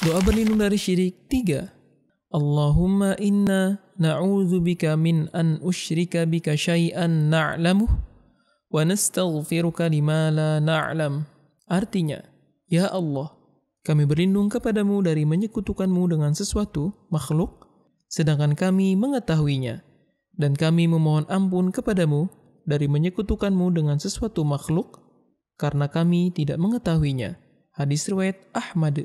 Doa berlindung dari syirik 3. Allahumma inna na'udzubika min an usyrika bika syai'an n'alamu wa nastaghfiruka lima la na'lam. Artinya, Ya Allah, kami berlindung kepadamu dari menyekutukanmu dengan sesuatu, makhluk, sedangkan kami mengetahuinya. Dan kami memohon ampun kepadamu dari menyekutukanmu dengan sesuatu makhluk, karena kami tidak mengetahuinya. Hadis riwayat Ahmad.